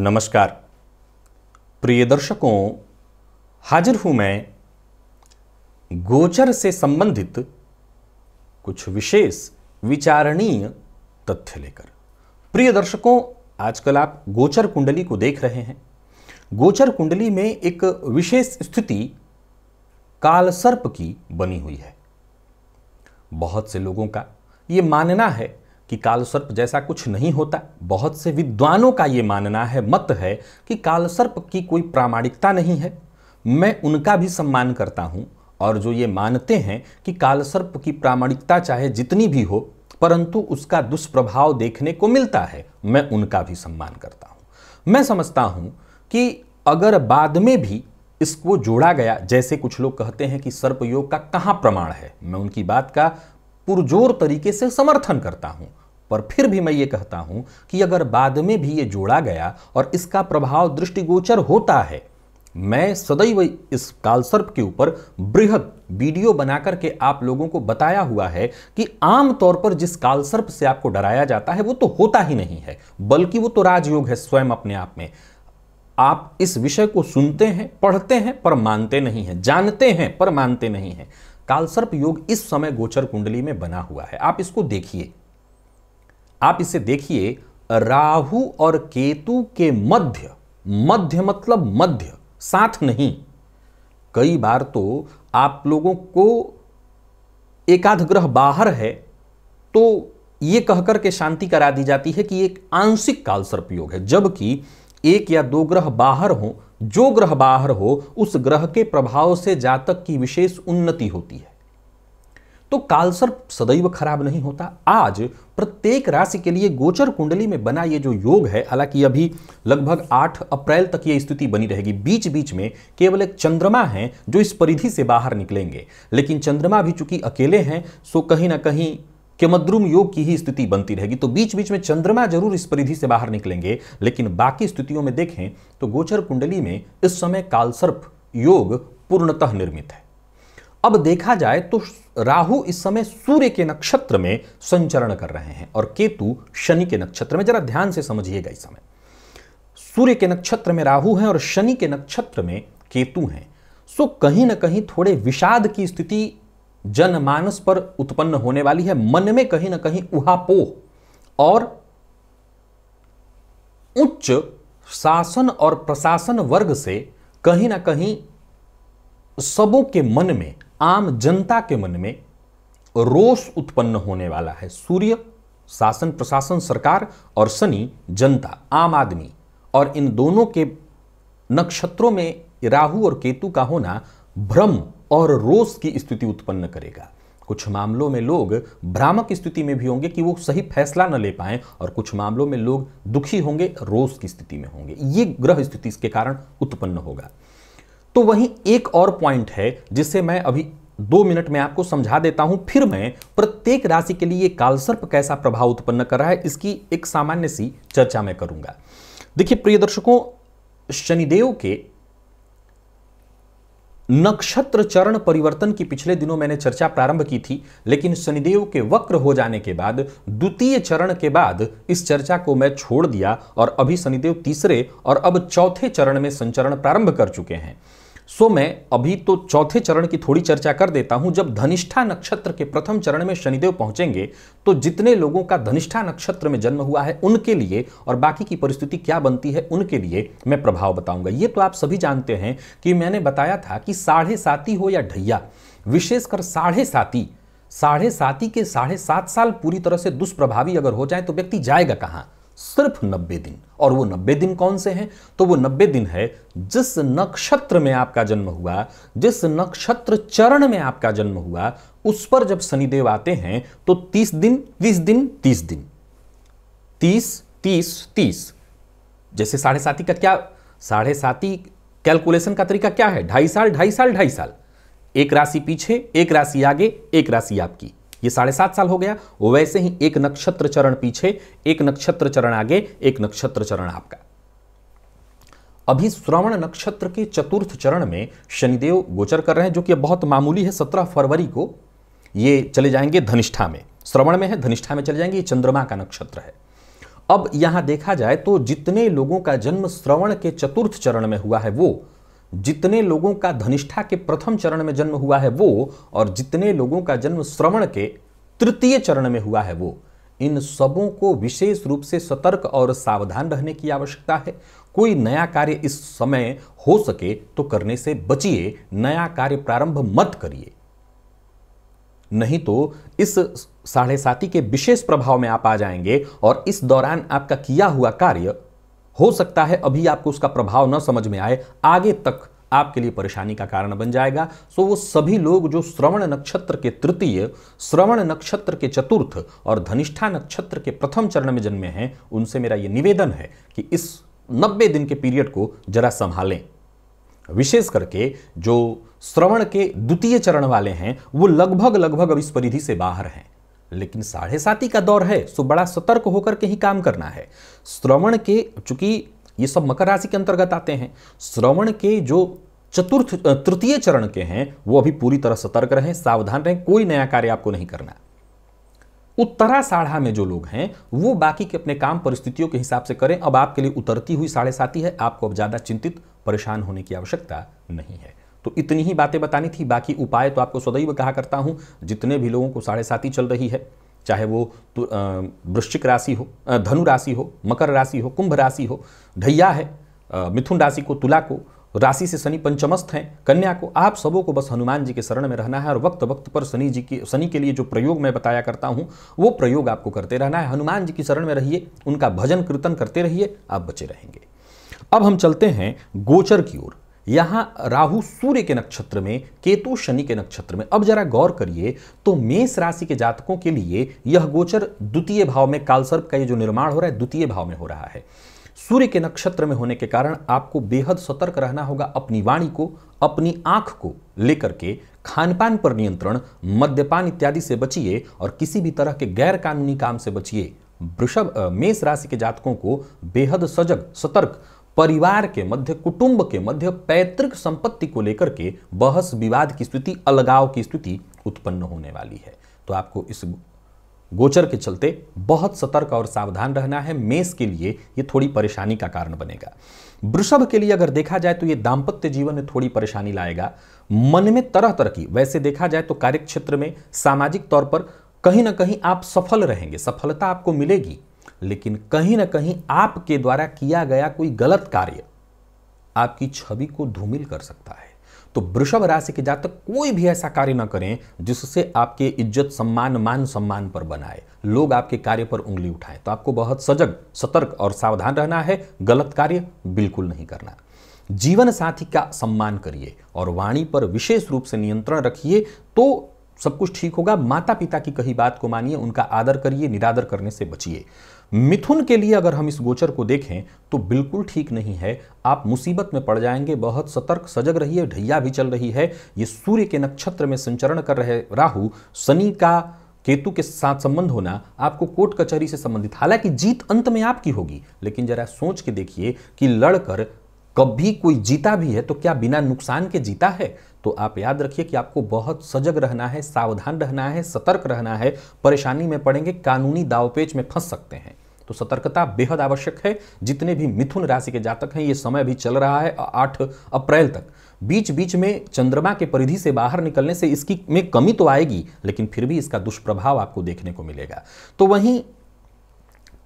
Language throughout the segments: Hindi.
नमस्कार प्रिय दर्शकों हाजिर हूं मैं गोचर से संबंधित कुछ विशेष विचारणीय तथ्य लेकर प्रिय दर्शकों आजकल आप गोचर कुंडली को देख रहे हैं गोचर कुंडली में एक विशेष स्थिति कालसर्प की बनी हुई है बहुत से लोगों का ये मानना है कि कालसर्प जैसा कुछ नहीं होता बहुत से विद्वानों का ये मानना है मत है कि कालसर्प की कोई प्रामाणिकता नहीं है मैं उनका भी सम्मान करता हूँ और जो ये मानते हैं कि कालसर्प की प्रामाणिकता चाहे जितनी भी हो परंतु उसका दुष्प्रभाव देखने को मिलता है मैं उनका भी सम्मान करता हूँ मैं समझता हूँ कि अगर बाद में भी इसको जोड़ा गया जैसे कुछ लोग कहते हैं कि सर्पयोग का कहाँ प्रमाण है मैं उनकी बात का पुरजोर तरीके से समर्थन करता हूं पर फिर भी मैं ये कहता हूं कि अगर बाद में भी ये जोड़ा गया और इसका प्रभाव दृष्टिगोचर होता है मैं सदैव इस कालसर्प के ऊपर बृहद वीडियो बनाकर के आप लोगों को बताया हुआ है कि आम तौर पर जिस कालसर्प से आपको डराया जाता है वो तो होता ही नहीं है बल्कि वो तो राजयोग है स्वयं अपने आप में आप इस विषय को सुनते हैं पढ़ते हैं पर मानते नहीं हैं जानते हैं पर मानते नहीं हैं कालसर्प योग इस समय गोचर कुंडली में बना हुआ है आप इसको देखिए आप इसे देखिए राहु और केतु के मध्य मध्य मतलब मध्य साथ नहीं कई बार तो आप लोगों को एकाध ग्रह बाहर है तो ये कहकर के शांति करा दी जाती है कि एक आंशिक काल सर्प योग है जबकि एक या दो ग्रह बाहर हों जो ग्रह बाहर हो उस ग्रह के प्रभाव से जातक की विशेष उन्नति होती है तो कालसर्प सदैव खराब नहीं होता आज प्रत्येक राशि के लिए गोचर कुंडली में बना ये जो योग है हालांकि अभी लगभग 8 अप्रैल तक ये स्थिति बनी रहेगी बीच बीच में केवल एक चंद्रमा है जो इस परिधि से बाहर निकलेंगे लेकिन चंद्रमा भी चूंकि अकेले हैं सो कहीं ना कहीं कि मद्रुम योग की ही स्थिति बनती रहेगी तो बीच बीच में चंद्रमा जरूर इस परिधि से बाहर निकलेंगे लेकिन बाकी स्थितियों में देखें तो गोचर कुंडली में इस समय कालसर्प योग पूर्णतः निर्मित है अब देखा जाए तो राहु इस समय सूर्य के नक्षत्र में संचरण कर रहे हैं और केतु शनि के नक्षत्र में जरा ध्यान से समझिएगा इस समय सूर्य के नक्षत्र में राहु हैं और शनि के नक्षत्र में केतु हैं सो कहीं ना कहीं थोड़े विषाद की स्थिति जनमानस पर उत्पन्न होने वाली है मन में कहीं ना कहीं उहापोह और उच्च शासन और प्रशासन वर्ग से कहीं ना कहीं सबों के मन में आम जनता के मन में रोष उत्पन्न होने वाला है सूर्य शासन प्रशासन सरकार और शनि जनता आम आदमी और इन दोनों के नक्षत्रों में राहु और केतु का होना भ्रम और रोष की स्थिति उत्पन्न करेगा कुछ मामलों में लोग भ्रामक स्थिति में भी होंगे कि वो सही फैसला न ले पाए और कुछ मामलों में लोग दुखी होंगे रोष की स्थिति में होंगे ये ग्रह स्थिति इसके कारण उत्पन्न होगा तो वहीं एक और पॉइंट है जिसे मैं अभी दो मिनट में आपको समझा देता हूं फिर मैं प्रत्येक राशि के लिए कालसर्प कैसा प्रभाव उत्पन्न कर रहा है इसकी एक सामान्य सी चर्चा मैं करूंगा देखिए प्रिय दर्शकों शनिदेव के नक्षत्र चरण परिवर्तन की पिछले दिनों मैंने चर्चा प्रारंभ की थी लेकिन शनिदेव के वक्र हो जाने के बाद द्वितीय चरण के बाद इस चर्चा को मैं छोड़ दिया और अभी शनिदेव तीसरे और अब चौथे चरण में संचरण प्रारंभ कर चुके हैं सो मैं अभी तो चौथे चरण की थोड़ी चर्चा कर देता हूं जब धनिष्ठा नक्षत्र के प्रथम चरण में शनिदेव पहुंचेंगे तो जितने लोगों का धनिष्ठा नक्षत्र में जन्म हुआ है उनके लिए और बाकी की परिस्थिति क्या बनती है उनके लिए मैं प्रभाव बताऊंगा ये तो आप सभी जानते हैं कि मैंने बताया था कि साढ़े साथी हो या ढैया विशेषकर साढ़े साथी साढ़े साथी के साढ़े सात साल पूरी तरह से दुष्प्रभावी अगर हो जाए तो व्यक्ति जाएगा कहाँ सिर्फ नब्बे दिन और वो नब्बे दिन कौन से हैं तो वो नब्बे दिन है जिस नक्षत्र में आपका जन्म हुआ जिस नक्षत्र चरण में आपका जन्म हुआ उस पर जब शनिदेव आते हैं तो तीस दिन बीस दिन तीस दिन तीस तीस तीस जैसे साढ़े साथी का क्या साढ़े साथी कैलकुलेशन का तरीका क्या है ढाई साल ढाई साल ढाई साल एक राशि पीछे एक राशि आगे एक राशि आपकी ये साढ़े सात साल हो गया वैसे ही एक नक्षत्र चरण पीछे एक नक्षत्र चरण आगे एक नक्षत्र चरण आपका अभी श्रवण नक्षत्र के चतुर्थ चरण में शनिदेव गोचर कर रहे हैं जो कि बहुत मामूली है सत्रह फरवरी को ये चले जाएंगे धनिष्ठा में श्रवण में है धनिष्ठा में चले जाएंगे ये चंद्रमा का नक्षत्र है अब यहां देखा जाए तो जितने लोगों का जन्म श्रवण के चतुर्थ चरण में हुआ है वो जितने लोगों का धनिष्ठा के प्रथम चरण में जन्म हुआ है वो और जितने लोगों का जन्म श्रवण के तृतीय चरण में हुआ है वो इन सबों को विशेष रूप से सतर्क और सावधान रहने की आवश्यकता है कोई नया कार्य इस समय हो सके तो करने से बचिए नया कार्य प्रारंभ मत करिए नहीं तो इस साढ़े साथी के विशेष प्रभाव में आप आ जाएंगे और इस दौरान आपका किया हुआ कार्य हो सकता है अभी आपको उसका प्रभाव न समझ में आए आगे तक आपके लिए परेशानी का कारण बन जाएगा सो वो सभी लोग जो श्रवण नक्षत्र के तृतीय श्रवण नक्षत्र के चतुर्थ और धनिष्ठा नक्षत्र के प्रथम चरण में जन्मे हैं उनसे मेरा ये निवेदन है कि इस नब्बे दिन के पीरियड को जरा संभालें विशेष करके जो श्रवण के द्वितीय चरण वाले हैं वो लगभग लगभग अब इस परिधि से बाहर हैं लेकिन साढ़े साथी का दौर है सो बड़ा सतर्क होकर के ही काम करना है श्रवण के चूंकि ये सब मकर राशि के अंतर्गत आते हैं श्रवण के जो चतुर्थ तृतीय चरण के हैं वो अभी पूरी तरह सतर्क रहें सावधान रहें कोई नया कार्य आपको नहीं करना उत्तरा साढ़ा में जो लोग हैं वो बाकी के अपने काम परिस्थितियों के हिसाब से करें अब आपके लिए उतरती हुई साढ़े साथी है आपको अब ज़्यादा चिंतित परेशान होने की आवश्यकता नहीं है तो इतनी ही बातें बतानी थी बाकी उपाय तो आपको सदैव कहा करता हूँ जितने भी लोगों को साढ़े साथ ही चल रही है चाहे वो तो वृश्चिक राशि हो धनु राशि हो मकर राशि हो कुंभ राशि हो ढैया है मिथुन राशि को तुला को राशि से शनि पंचमस्थ हैं कन्या को आप सबों को बस हनुमान जी के शरण में रहना है और वक्त वक्त पर शनि जी के शनि के लिए जो प्रयोग मैं बताया करता हूँ वो प्रयोग आपको करते रहना है हनुमान जी की शरण में रहिए उनका भजन कीर्तन करते रहिए आप बचे रहेंगे अब हम चलते हैं गोचर की ओर यहां राहु सूर्य के नक्षत्र में केतु शनि के नक्षत्र में अब जरा गौर करिए तो मेष राशि के जातकों के लिए यह गोचर द्वितीय भाव में कालसर्प का ये जो निर्माण हो रहा है द्वितीय भाव में हो रहा है सूर्य के नक्षत्र में होने के कारण आपको बेहद सतर्क रहना होगा अपनी वाणी को अपनी आंख को लेकर के खान पान पर नियंत्रण मद्यपान इत्यादि से बचिए और किसी भी तरह के गैर कानूनी काम से बचिए वृषभ मेष राशि के जातकों को बेहद सजग सतर्क परिवार के मध्य कुटुंब के मध्य पैतृक संपत्ति को लेकर के बहस विवाद की स्थिति अलगाव की स्थिति उत्पन्न होने वाली है तो आपको इस गोचर के चलते बहुत सतर्क और सावधान रहना है मेष के लिए ये थोड़ी परेशानी का कारण बनेगा वृषभ के लिए अगर देखा जाए तो ये दाम्पत्य जीवन में थोड़ी परेशानी लाएगा मन में तरह तरह की वैसे देखा जाए तो कार्य क्षेत्र में सामाजिक तौर पर कहीं ना कहीं आप सफल रहेंगे सफलता आपको मिलेगी लेकिन कहीं ना कहीं आपके द्वारा किया गया कोई गलत कार्य आपकी छवि को धूमिल कर सकता है तो वृषभ राशि के जातक कोई भी ऐसा कार्य ना करें जिससे आपके इज्जत सम्मान मान सम्मान पर बनाए लोग आपके कार्य पर उंगली उठाएं तो आपको बहुत सजग सतर्क और सावधान रहना है गलत कार्य बिल्कुल नहीं करना जीवन साथी का सम्मान करिए और वाणी पर विशेष रूप से नियंत्रण रखिए तो सब कुछ ठीक होगा माता पिता की कही बात को मानिए उनका आदर करिए निरादर करने से बचिए मिथुन के लिए अगर हम इस गोचर को देखें तो बिल्कुल ठीक नहीं है आप मुसीबत में पड़ जाएंगे बहुत सतर्क सजग रहिए ढैया भी चल रही है ये सूर्य के नक्षत्र में संचरण कर रहे राहु शनि का केतु के साथ संबंध होना आपको कोर्ट कचहरी से संबंधित हालांकि जीत अंत में आपकी होगी लेकिन जरा सोच के देखिए कि लड़कर कभी कोई जीता भी है तो क्या बिना नुकसान के जीता है तो आप याद रखिए कि आपको बहुत सजग रहना है सावधान रहना है सतर्क रहना है परेशानी में पड़ेंगे कानूनी दावपेच में फंस सकते हैं तो सतर्कता बेहद आवश्यक है जितने भी मिथुन राशि के जातक हैं ये समय भी चल रहा है आठ अप्रैल तक बीच बीच में चंद्रमा के परिधि से बाहर निकलने से इसकी में कमी तो आएगी लेकिन फिर भी इसका दुष्प्रभाव आपको देखने को मिलेगा तो वहीं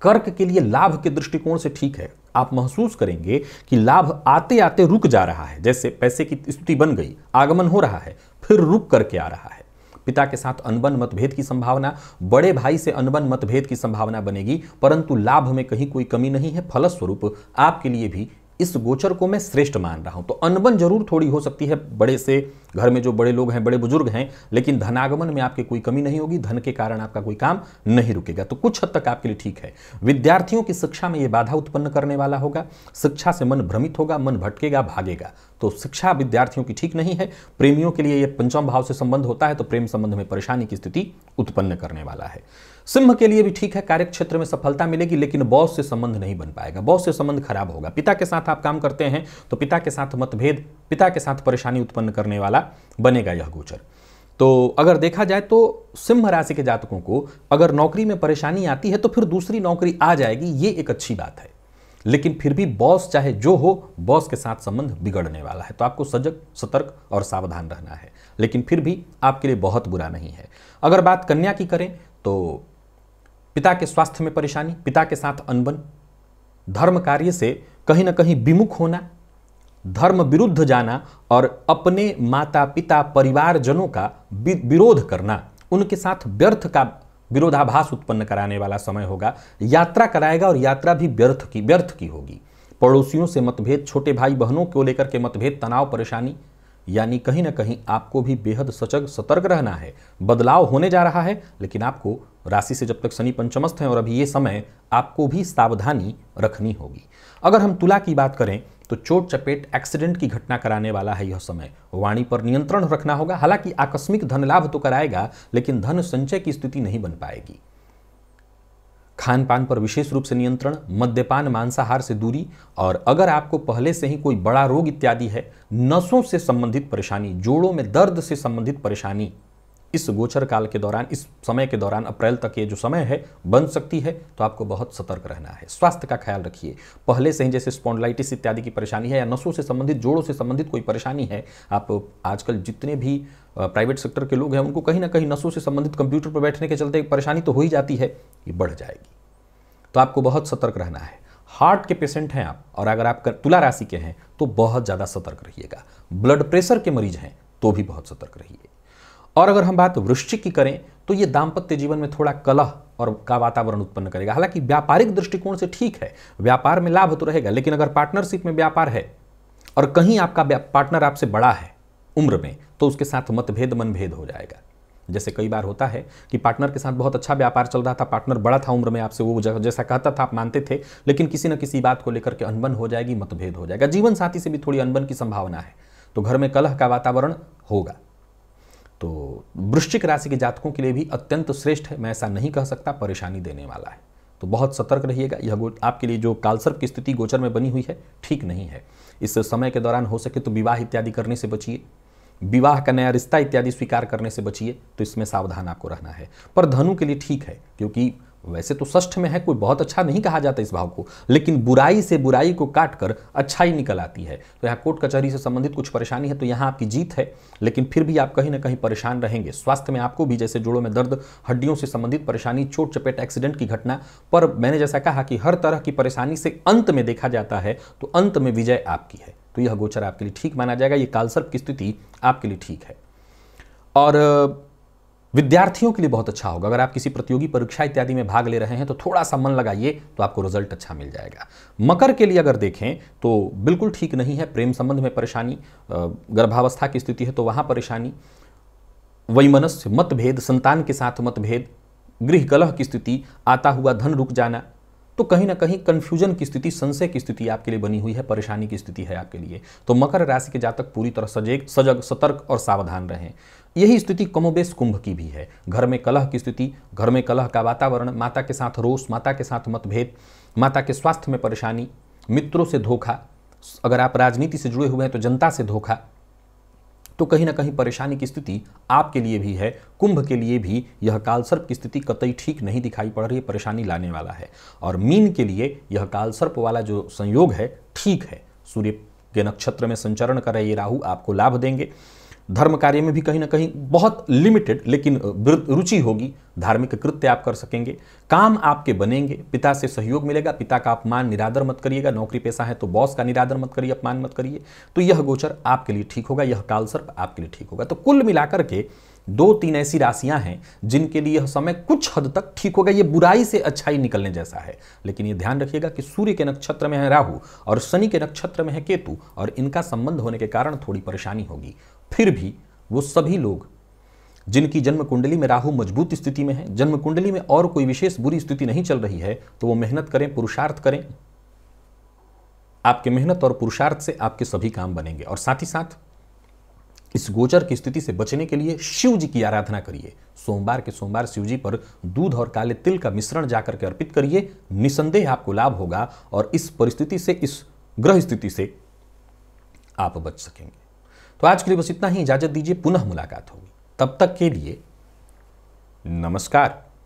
कर्क के लिए लाभ के दृष्टिकोण से ठीक है आप महसूस करेंगे कि लाभ आते आते रुक जा रहा है जैसे पैसे की स्थिति बन गई आगमन हो रहा है फिर रुक करके आ रहा है पिता के साथ अनबन मतभेद की संभावना बड़े भाई से अनबन मतभेद की संभावना बनेगी परंतु लाभ में कहीं कोई कमी नहीं है फलस्वरूप आपके लिए भी इस गोचर को मैं श्रेष्ठ मान रहा हूं तो अनबन जरूर थोड़ी हो सकती है बड़े से घर में जो बड़े लोग हैं बड़े बुजुर्ग हैं लेकिन धनागमन में आपकी कोई कमी नहीं होगी धन के कारण आपका कोई काम नहीं रुकेगा तो कुछ हद तक आपके लिए ठीक है विद्यार्थियों की शिक्षा में ये बाधा उत्पन्न करने वाला होगा शिक्षा से मन भ्रमित होगा मन भटकेगा भागेगा तो शिक्षा विद्यार्थियों की ठीक नहीं है प्रेमियों के लिए यह पंचम भाव से संबंध होता है तो प्रेम संबंध में परेशानी की स्थिति उत्पन्न करने वाला है सिंह के लिए भी ठीक है कार्य क्षेत्र में सफलता मिलेगी लेकिन बॉस से संबंध नहीं बन पाएगा बॉस से संबंध खराब होगा पिता के साथ आप काम करते हैं तो पिता के साथ मतभेद पिता के साथ परेशानी उत्पन्न करने वाला का बनेगा यह गोचर तो अगर देखा जाए तो सिंह राशि के जातकों को अगर नौकरी में परेशानी आती है तो फिर दूसरी नौकरी आ जाएगी ये एक अच्छी बात है लेकिन फिर भी बॉस चाहे जो हो बॉस के साथ संबंध बिगड़ने वाला है तो आपको सजग सतर्क और सावधान रहना है लेकिन फिर भी आपके लिए बहुत बुरा नहीं है अगर बात कन्या की करें तो पिता के स्वास्थ्य में परेशानी पिता के साथ अनबन धर्म कार्य से कहीं ना कहीं विमुख होना धर्म विरुद्ध जाना और अपने माता पिता परिवारजनों का विरोध करना उनके साथ व्यर्थ का विरोधाभास उत्पन्न कराने वाला समय होगा यात्रा कराएगा और यात्रा भी व्यर्थ की व्यर्थ की होगी पड़ोसियों से मतभेद छोटे भाई बहनों को लेकर के मतभेद तनाव परेशानी यानी कहीं ना कहीं आपको भी बेहद सचग सतर्क रहना है बदलाव होने जा रहा है लेकिन आपको राशि से जब तक शनि पंचमस्थ हैं और अभी ये समय आपको भी सावधानी रखनी होगी अगर हम तुला की बात करें तो चोट चपेट एक्सीडेंट की घटना कराने वाला है यह समय वाणी पर नियंत्रण रखना होगा हालांकि आकस्मिक धन लाभ तो कराएगा लेकिन धन संचय की स्थिति नहीं बन पाएगी खान पान पर विशेष रूप से नियंत्रण मद्यपान मांसाहार से दूरी और अगर आपको पहले से ही कोई बड़ा रोग इत्यादि है नसों से संबंधित परेशानी जोड़ों में दर्द से संबंधित परेशानी इस गोचर काल के दौरान इस समय के दौरान अप्रैल तक ये जो समय है बन सकती है तो आपको बहुत सतर्क रहना है स्वास्थ्य का ख्याल रखिए पहले से ही जैसे स्पॉन्डलाइटिस इत्यादि की परेशानी है या नसों से संबंधित जोड़ों से संबंधित कोई परेशानी है आप आजकल जितने भी प्राइवेट सेक्टर के लोग हैं उनको कहीं ना कहीं नसों से संबंधित कंप्यूटर पर बैठने के चलते परेशानी तो हो ही जाती है ये बढ़ जाएगी तो आपको बहुत सतर्क रहना है हार्ट के पेशेंट हैं आप और अगर आप तुला राशि के हैं तो बहुत ज़्यादा सतर्क रहिएगा ब्लड प्रेशर के मरीज हैं तो भी बहुत सतर्क रहिए और अगर हम बात वृश्चिक की करें तो ये दाम्पत्य जीवन में थोड़ा कलह और का वातावरण उत्पन्न करेगा हालांकि व्यापारिक दृष्टिकोण से ठीक है व्यापार में लाभ तो रहेगा लेकिन अगर पार्टनरशिप में व्यापार है और कहीं आपका पार्टनर आपसे बड़ा है उम्र में तो उसके साथ मतभेद मनभेद हो जाएगा जैसे कई बार होता है कि पार्टनर के साथ बहुत अच्छा व्यापार चल रहा था पार्टनर बड़ा था उम्र में आपसे वो जैसा कहता था आप मानते थे लेकिन किसी न किसी बात को लेकर के अनबन हो जाएगी मतभेद हो जाएगा जीवन साथी से भी थोड़ी अनबन की संभावना है तो घर में कलह का वातावरण होगा तो वृश्चिक राशि के जातकों के लिए भी अत्यंत श्रेष्ठ है मैं ऐसा नहीं कह सकता परेशानी देने वाला है तो बहुत सतर्क रहिएगा यह आपके लिए जो कालसर्प की स्थिति गोचर में बनी हुई है ठीक नहीं है इस समय के दौरान हो सके तो विवाह इत्यादि करने से बचिए विवाह का नया रिश्ता इत्यादि स्वीकार करने से बचिए तो इसमें सावधान आपको रहना है पर धनु के लिए ठीक है क्योंकि वैसे तो ष्ठ में है कोई बहुत अच्छा नहीं कहा जाता इस भाव को लेकिन बुराई से बुराई को काट कर अच्छाई निकल आती है तो यहाँ कोर्ट कचहरी से संबंधित कुछ परेशानी है तो यहाँ आपकी जीत है लेकिन फिर भी आप कहीं ना कहीं परेशान रहेंगे स्वास्थ्य में आपको भी जैसे जोड़ों में दर्द हड्डियों से संबंधित परेशानी चोट चपेट एक्सीडेंट की घटना पर मैंने जैसा कहा कि हर तरह की परेशानी से अंत में देखा जाता है तो अंत में विजय आपकी है तो यह गोचर आपके लिए ठीक माना जाएगा ये कालसर्प की स्थिति आपके लिए ठीक है और विद्यार्थियों के लिए बहुत अच्छा होगा अगर आप किसी प्रतियोगी परीक्षा इत्यादि में भाग ले रहे हैं तो थोड़ा सा मन लगाइए तो आपको रिजल्ट अच्छा मिल जाएगा मकर के लिए अगर देखें तो बिल्कुल ठीक नहीं है प्रेम संबंध में परेशानी गर्भावस्था की स्थिति है तो वहाँ परेशानी वैमनस्य मतभेद संतान के साथ मतभेद गृह कलह की स्थिति आता हुआ धन रुक जाना तो कहीं ना कहीं कन्फ्यूजन की स्थिति संशय की स्थिति आपके लिए बनी हुई है परेशानी की स्थिति है आपके लिए तो मकर राशि के जातक पूरी तरह सजग सजग सतर्क और सावधान रहें यही स्थिति कमोबेश कुंभ की भी है घर में कलह की स्थिति घर में कलह का वातावरण माता के साथ रोष माता के साथ मतभेद माता के स्वास्थ्य में परेशानी मित्रों से धोखा अगर आप राजनीति से जुड़े हुए हैं तो जनता से धोखा तो कहीं ना कहीं परेशानी की स्थिति आपके लिए भी है कुंभ के लिए भी यह कालसर्प की स्थिति कतई ठीक नहीं दिखाई पड़ रही है परेशानी लाने वाला है और मीन के लिए यह कालसर्प वाला जो संयोग है ठीक है सूर्य के नक्षत्र में संचरण कर रहे ये राहु आपको लाभ देंगे धर्म कार्य में भी कहीं ना कहीं बहुत लिमिटेड लेकिन रुचि होगी धार्मिक कृत्य आप कर सकेंगे काम आपके बनेंगे पिता से सहयोग मिलेगा पिता का अपमान निरादर मत करिएगा नौकरी पेशा है तो बॉस का निरादर मत करिए अपमान मत करिए तो यह गोचर आपके लिए ठीक होगा यह काल सर्प आपके लिए ठीक होगा तो कुल मिलाकर के दो तीन ऐसी राशियां हैं जिनके लिए यह समय कुछ हद तक ठीक होगा ये बुराई से अच्छाई निकलने जैसा है लेकिन ये ध्यान रखिएगा कि सूर्य के नक्षत्र में है राहु और शनि के नक्षत्र में है केतु और इनका संबंध होने के कारण थोड़ी परेशानी होगी फिर भी वो सभी लोग जिनकी जन्म कुंडली में राहु मजबूत स्थिति में है जन्म कुंडली में और कोई विशेष बुरी स्थिति नहीं चल रही है तो वो मेहनत करें पुरुषार्थ करें आपके मेहनत और पुरुषार्थ से आपके सभी काम बनेंगे और साथ ही साथ इस गोचर की स्थिति से बचने के लिए शिव जी की आराधना करिए सोमवार के सोमवार शिव जी पर दूध और काले तिल का मिश्रण जाकर के अर्पित करिए निसंदेह आपको लाभ होगा और इस परिस्थिति से इस ग्रह स्थिति से आप बच सकेंगे तो आज के लिए बस इतना ही इजाज़त दीजिए पुनः मुलाकात होगी तब तक के लिए नमस्कार